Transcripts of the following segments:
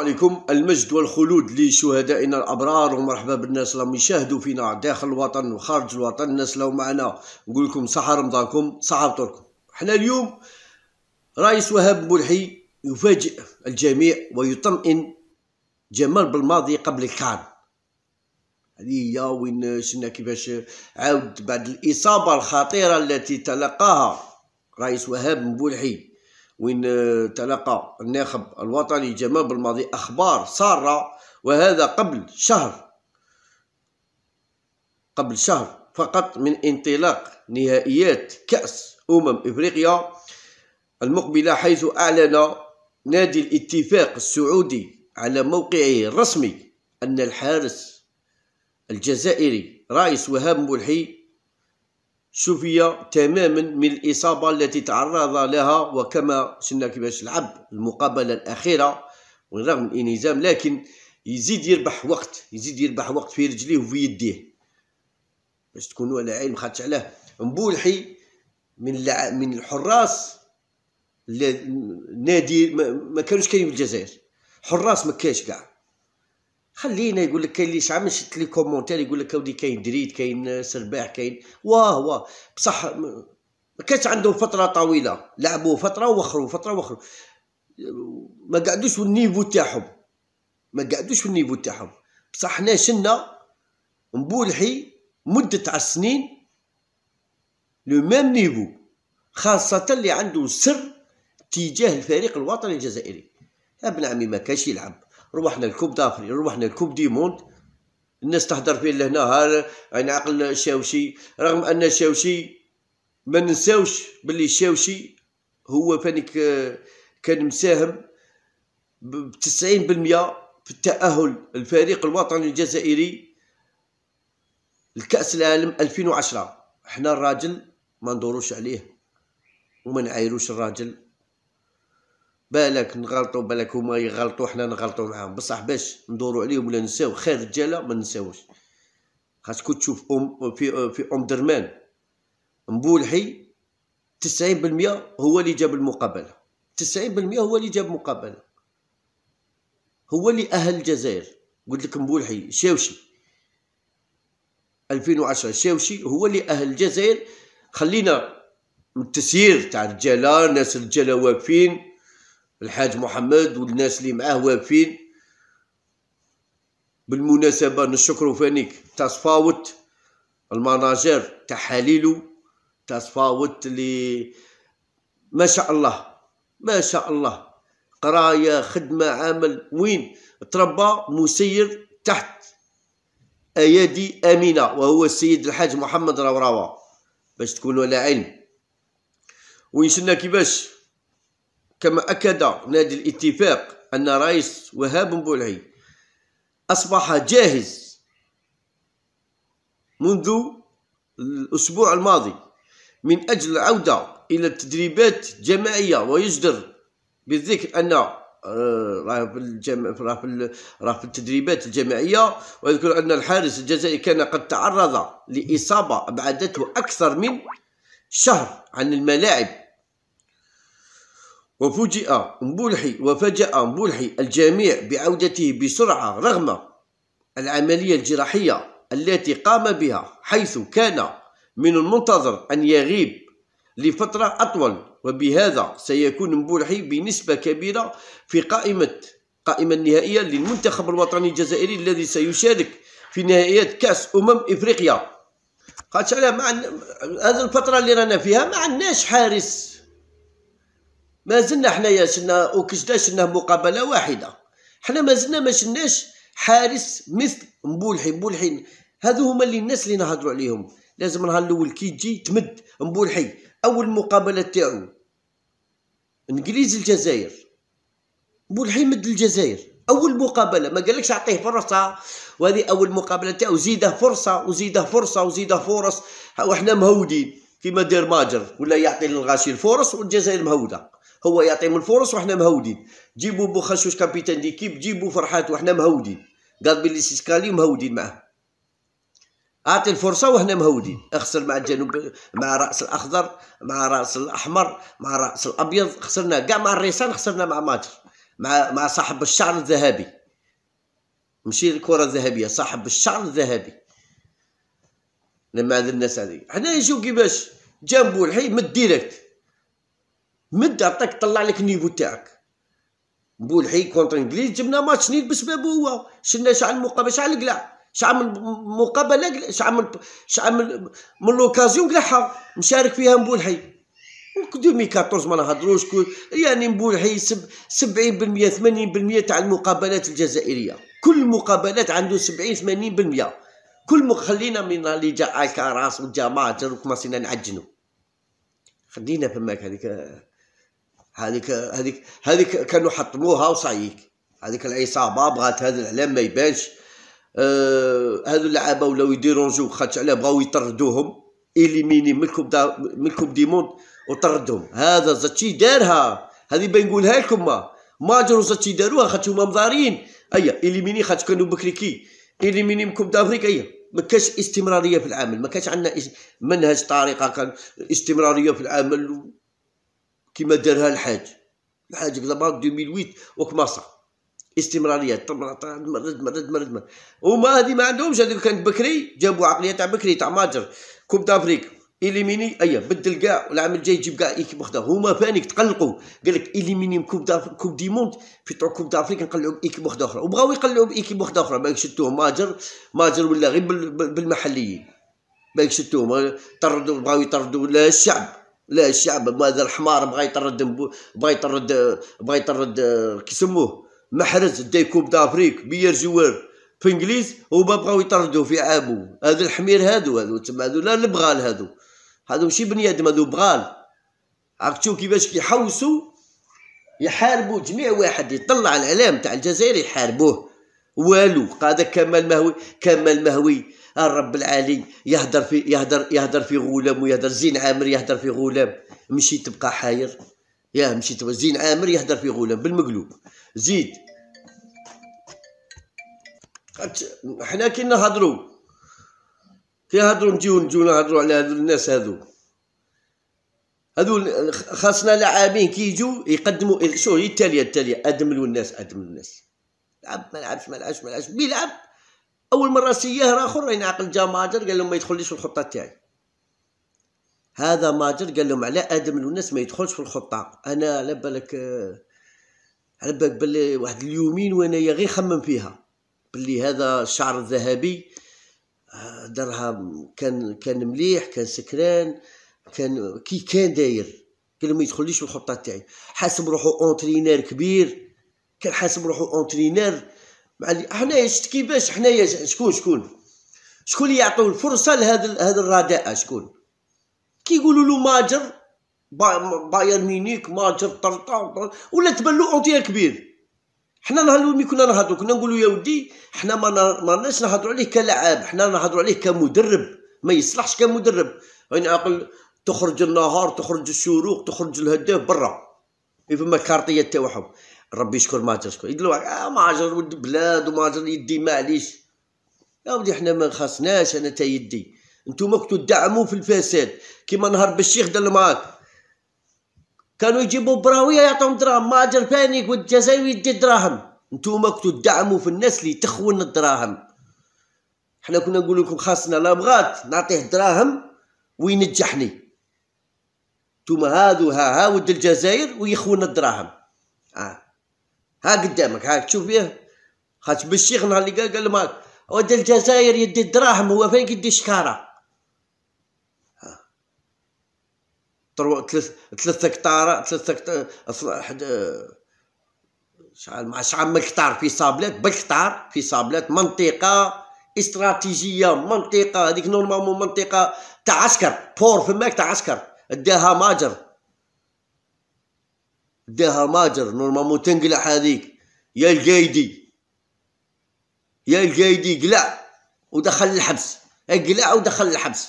عليكم المجد والخلود لشهدائنا الابرار ومرحبا بالناس اللي يشاهدوا فينا داخل الوطن وخارج الوطن الناس اللي معنا نقول لكم صحة رمضانكم صحة فطوركم حنا اليوم رئيس وهاب ملحي يفاجئ الجميع ويطمئن جمال بالماضي قبل كان هذه هي وين شنا كيفاش عاود بعد الاصابه الخطيره التي تلقاها رئيس وهاب مبولحي وين آه، تلقى الناخب الوطني جمال بالماضي أخبار سارة وهذا قبل شهر قبل شهر فقط من انطلاق نهائيات كأس أمم إفريقيا المقبلة حيث أعلن نادي الاتفاق السعودي على موقعه الرسمي أن الحارس الجزائري رئيس وهاب ملحي شفي تماما من الإصابة التي تعرض لها وكما شفنا كيفاش لعب المقابلة الأخيرة ورغم الانهزام لكن يزيد يربح وقت يزيد يربح وقت في رجليه وفي يديه باش تكونوا على علم خاطش علاه مبولحي من من الحراس نادي ما كانوش كاينين في الجزائر حراس ما كاش كاع خلينا يقول لك كاين اللي شحال من شت لي كومونتير يقول لك اودي كاين دريد كاين سرباح كاين واه واه بصح ما كانش عندهم فتره طويله لعبوا فتره وخروا فتره وخروا ما قعدوش في النيفو تاعهم ما قعدوش في النيفو تاعهم بصح حنا شلنا مبولحي مدة عشر سنين لو ميم نيفو خاصة اللي عنده سر تجاه الفريق الوطني الجزائري ابن عمي ما كانش يلعب روحنا الكوب دافري روحنا الكوب دي موند الناس تهدر فيه لهنا ها عين عقل الشاوشي رغم ان الشاوشي ما ننساوش باللي الشاوشي هو فانك كان مساهم ب 90% في التأهل الفريق الوطني الجزائري لكأس العالم 2010 حنا الراجل ما ندوروش عليه وما نعايروش الراجل بالك نغلطوا بالك هما يغلطوا حنا نغلطوا معاهم بصح باش ندوروا عليهم ولا نساو خير رجاله ما نساوش خاصك تشوف ام في في ام درمان مبولحي 90% هو اللي جاب المقابله 90% هو اللي جاب مقابله هو اللي اهل الجزائر قلت لك مبولحي شاوشي 2010 شاوشي هو اللي اهل الجزائر خلينا من التسيير تاع الرجاله ناس الرجاله واقفين الحاج محمد والناس اللي معاه واقفين بالمناسبة نشكرو فانيك تصفاوت المناجر تحاليله تصفاوت اللي ما شاء الله ما شاء الله قراية خدمة عمل وين تربى مسير تحت أيادي أمينة وهو السيد الحاج محمد روراوة باش تكونوا على علم وينشلنا كيفاش كما أكد نادي الاتفاق أن رئيس وهاب بولعي أصبح جاهز منذ الأسبوع الماضي من أجل العودة إلى التدريبات الجماعية ويجدر بالذكر أن آه، راه في الجم... راه في راه في التدريبات الجماعيه ويذكر ان الحارس الجزائري كان قد تعرض لاصابه ابعدته اكثر من شهر عن الملاعب وفوجئ مبولحي وفجأ مبولحي الجميع بعودته بسرعة رغم العملية الجراحية التي قام بها حيث كان من المنتظر أن يغيب لفترة أطول وبهذا سيكون مبولحي بنسبة كبيرة في قائمة قائمة النهائية للمنتخب الوطني الجزائري الذي سيشارك في نهائيات كأس أمم إفريقيا قالت على مع هذه الفترة اللي رانا فيها ما عندناش حارس ما زلنا حنايا شلنا وكجده شنا مقابله واحده حنا ما زلنا ما شناش حارس مثل مبولحي مبولحي هذو هما اللي الناس اللي نهضروا عليهم لازم النهار الاول كي تجي تمد مبولحي اول مقابله تاعو انجليزي الجزائر مبولحي مد الجزائر اول مقابله ما قالكش اعطيه فرصه وهذه اول مقابله تاعو زيده فرصه وزيده فرصه وزيده فرص وحنا مهودين كيما دير ماجر ولا يعطي للغاشي الفرص والجزائر مهوده هو يعطيهم الفرص وحنا مهودين جيبوا بوخشوش كابيتان ديكيب جيبوا فرحات وحنا مهودين قال بلي سيسكالي مهودين معاه اعطي الفرصه وحنا مهودين اخسر مع الجنوب مع راس الاخضر مع راس الاحمر مع راس الابيض خسرنا كاع مع الريسان خسرنا مع ماتر مع مع صاحب الشعر الذهبي مشي الكره الذهبيه صاحب الشعر الذهبي لما هذا الناس هذه حنا نشوف كيفاش جنبو الحي من الديريكت مد عطاك طلع لك النيفو تاعك حي كونتر انجليز جبنا ماتش نيل بسبب هو شلنا شعل المقابله شعل القلع شعل من مقابله شعل من شعل من, من لوكازيون قلعها مشارك فيها حي 2014 ما نهضروش يعني مبولحي سب 70% 80% تاع المقابلات الجزائريه كل مقابلات عنده 70 80% كل مخلينا خلينا من اللي جا الكاراس وجا ماجر وكما سينا نعجنوا خلينا فماك هذيك هذيك هذيك هذيك كانوا حطموها وصايك هذيك العصابه بغات هذا الاعلام ما يبانش آه هذو اللعابه ولاو يديرون جو خاطش علاه بغاو يطردوهم اليميني منكم دا ملكم ديمون وطردهم هذا زاتشي دارها هذه باين نقولها لكم ما ماجر زاتشي داروها خاطش هما مضارين ايا اليميني خاطش كانوا بكريكي اليميني منكم دافريك ايا ما كاش استمراريه في العمل ما كاش عندنا منهج طريقه كان استمراريه في العمل كيما دارها الحاج الحاج دابا 2008 وكماصا استمراريه تمرض مرض مرد مرد هما هذه ما عندهمش هذوك كانت بكري جابوا عقليه تاع بكري تاع ماجر كوب دافريك اليميني ايا أيوة، بدل كاع والعام الجاي يجيب كاع ايكيب وحده هما فانيك تقلقوا قال لك اليميني كوب دافريك كوب دي موند في طرو كوب دافريك نقلعوا بايكيب وحده اخرى وبغاو يقلعوا بايكيب وحده اخرى بالك شتوه ماجر ماجر ولا غير بالمحليين بالك شتوه طردوا بغاو يطردوا الشعب لا الشعب هذا الحمار بغى يطرد بغى يطرد بغى يطرد كيسموه محرز ديكوب دافريك بيير جوار في انجليز وما بغاو يطردوه في عامو هذا الحمير هادو هادو تسمى هادو لا البغال هادو هادو ماشي بني ادم هادو بغال عرفتو كيفاش كيحوسوا يحاربوا جميع واحد يطلع الاعلام تاع الجزائر يحاربوه والو هذا كمال مهوي كمال مهوي الرب آه، العالي يهدر في يهدر يهدر في غلام ويهدر زين عامر يهدر في غلام مشي تبقى حاير يا مشي تبقى زين عامر يهدر في غلام بالمقلوب زيد حنا كي نهضروا كي نهضروا نجيو نجيو نهضروا على هذو الناس هذو هذو خاصنا لاعبين كي يجوا يقدموا شو التاليه التاليه ادملوا الناس ادملوا الناس لعب ما لعبش ما لعبش ما لعبش بيلعب اول مره سياه اخر راني يعني عقل جا ماجر قال لهم ما يدخليش في الخطه تاعي هذا ماجر قال لهم على ادم الناس ما يدخلش في الخطه انا على بالك آه، على بالك بلي واحد اليومين وانا غير خمم فيها بلي هذا الشعر الذهبي آه، درها كان كان مليح كان سكران كان كي كان داير قال ما يدخليش في الخطه تاعي حاسب روحو اونترينير كبير كان حاسب روحو اونترينير حنا شت كيفاش حنايا شكون شكون شكون اللي يعطيو الفرصه لهذا هذا الرداء شكون كيقولوا له ماجر بايرن ميونيك ماجر طرطا ولا تبلو اونتي كبير حنا نهار اللي كنا نهضروا كنا نقولوا يا ودي حنا ما رناش نهضروا عليه كلاعب حنا نهضروا عليه كمدرب ما يصلحش كمدرب يعني عقل تخرج النهار تخرج الشروق تخرج الهداف برا فما كارطيه تاعهم ربي يشكر تشكر شكون له آه عجر ولد بلاد عجر يدي معليش يا ودي حنا ما خاصناش انا تا يدي نتوما كنتو تدعموا في الفساد كيما نهار بالشيخ دل معاك كانوا يجيبوا براويه يعطوهم دراهم عجر فانيك والجزائر يدي دراهم نتوما كنتو تدعموا في الناس اللي تخون الدراهم حنا كنا نقول لكم خاصنا لا بغات نعطيه دراهم وينجحني نتوما هادو ها ها ود الجزائر ويخون الدراهم آه. ها قدامك هاك تشوف فيه خاطش بالشيخ نهار اللي قال قال هاك ود الجزائر يدي الدراهم هو فين كيدي تروا ثلاث ثلاث هكتار ثلاث هكتار شحال مع شحال من هكتار في صابلات بالكتار في صابلات منطقه استراتيجيه منطقه هذيك نورمالمون منطقه تاع عسكر بور فماك تاع عسكر داها ماجر داها ماجر نورمالمون تنقلع هذيك يا القايدي يا القايدي قلع ودخل الحبس اقلع ودخل الحبس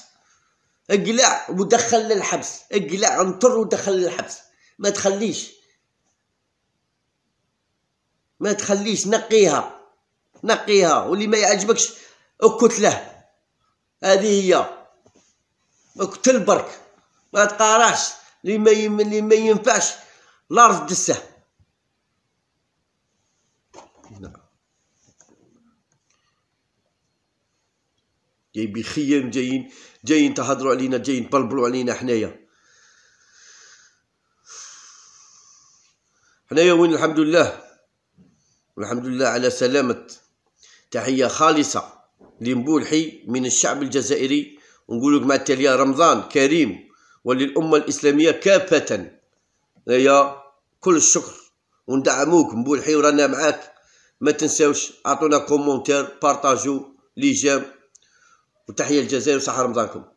اقلع ودخل للحبس اقلع انطر ودخل للحبس ما تخليش ما تخليش نقيها نقيها واللي ما يعجبكش اكت له هذه هي اكتل برك ما تقارعش اللي ما ينفعش الارض دسه نعم جايين بخيم جايين جايين تهضروا علينا جايين تبلبلوا علينا حنايا حنايا وين الحمد لله والحمد لله على سلامة تحية خالصة لمبولحي من الشعب الجزائري ونقول لك مع التالية رمضان كريم وللأمة الإسلامية كافةً هي كل الشكر وندعموك حي ورانا معاك ما تنساوش اعطونا كومونتير بارطاجو لي جيم وتحيه الجزائر وصحه رمضانكم